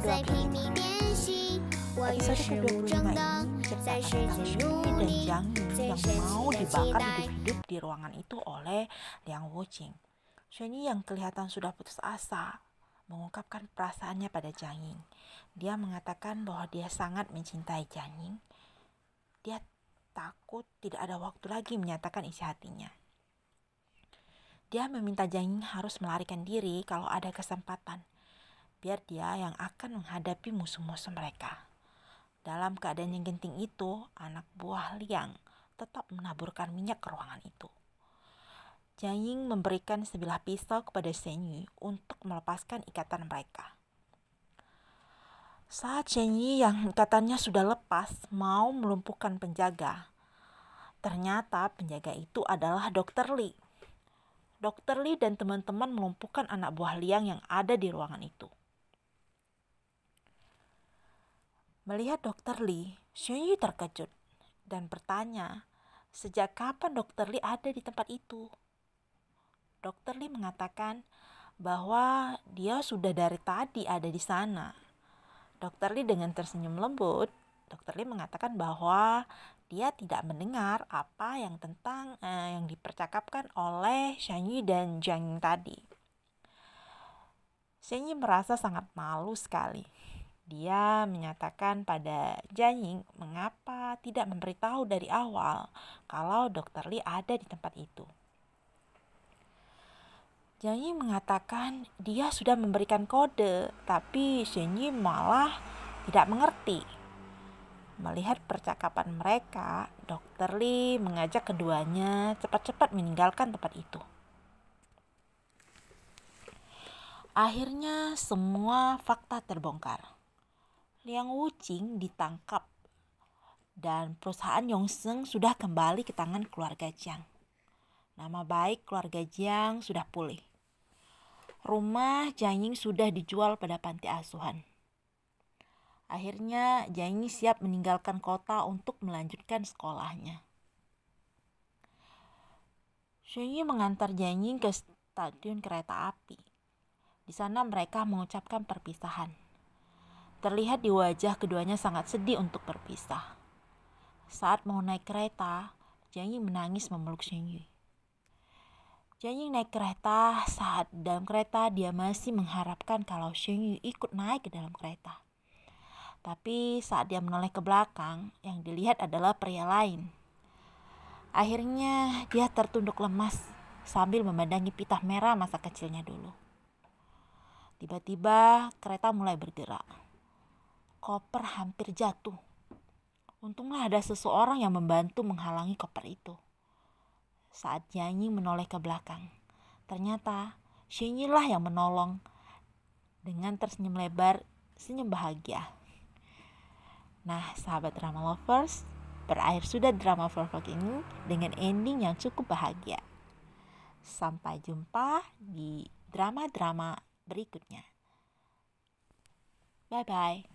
ke ini cerita tentang dan yang mau dibakar hidup-hidup di ruangan itu oleh Liang Wojing. Shenyi yang kelihatan sudah putus asa mengungkapkan perasaannya pada Jiang Ying. Dia mengatakan bahwa dia sangat mencintai Jiang Ying. Dia takut tidak ada waktu lagi menyatakan isi hatinya. Dia meminta Jiang Ying harus melarikan diri kalau ada kesempatan biar dia yang akan menghadapi musuh-musuh mereka. Dalam keadaan yang genting itu, anak buah Liang tetap menaburkan minyak ke ruangan itu. Ying memberikan sebilah pisau kepada Shen untuk melepaskan ikatan mereka. Saat Shen yang ikatannya sudah lepas mau melumpuhkan penjaga, ternyata penjaga itu adalah Dokter Li. Dokter Li dan teman-teman melumpuhkan anak buah Liang yang ada di ruangan itu. Melihat Dr. Lee, Xiongyi terkejut dan bertanya, sejak kapan Dokter Lee ada di tempat itu? Dokter Lee mengatakan bahwa dia sudah dari tadi ada di sana. Dokter Lee dengan tersenyum lembut, Dokter Lee mengatakan bahwa dia tidak mendengar apa yang tentang eh, yang dipercakapkan oleh Shanyi dan Zhang tadi. Shanyi merasa sangat malu sekali. Dia menyatakan pada Janying mengapa tidak memberitahu dari awal kalau dokter Li ada di tempat itu. Janying mengatakan dia sudah memberikan kode, tapi Shenyi malah tidak mengerti. Melihat percakapan mereka, Dokter Li mengajak keduanya cepat-cepat meninggalkan tempat itu. Akhirnya semua fakta terbongkar. Liang Wuching ditangkap dan perusahaan Yongseng sudah kembali ke tangan keluarga Jiang. Nama baik keluarga Jiang sudah pulih. Rumah Jiang sudah dijual pada panti asuhan. Akhirnya Jiang siap meninggalkan kota untuk melanjutkan sekolahnya. Shui mengantar Jiang ke stasiun kereta api. Di sana mereka mengucapkan perpisahan. Terlihat di wajah keduanya sangat sedih untuk berpisah. Saat mau naik kereta, Jiang menangis memeluk Shen Yu. Jiang naik kereta saat dalam kereta dia masih mengharapkan kalau Shen Yu ikut naik ke dalam kereta. Tapi saat dia menoleh ke belakang, yang dilihat adalah pria lain. Akhirnya dia tertunduk lemas sambil memandangi pita merah masa kecilnya dulu. Tiba-tiba kereta mulai bergerak koper hampir jatuh. Untunglah ada seseorang yang membantu menghalangi koper itu. Saat nyanyi menoleh ke belakang, ternyata Shenyi lah yang menolong dengan tersenyum lebar, senyum bahagia. Nah, sahabat drama lovers, berakhir sudah drama vlog ini dengan ending yang cukup bahagia. Sampai jumpa di drama-drama berikutnya. Bye-bye.